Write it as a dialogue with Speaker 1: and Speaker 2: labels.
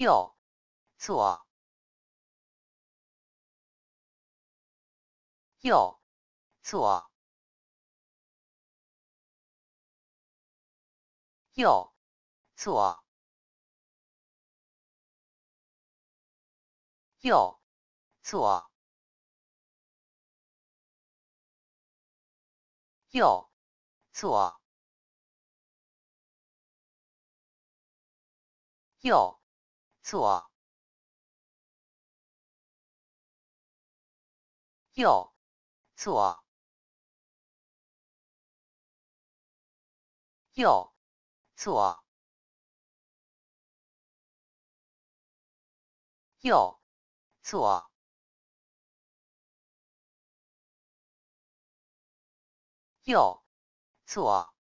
Speaker 1: 右，左，右，左，右，左，右，左，右，左，右。左，右，左，右，左，右，左，右，左。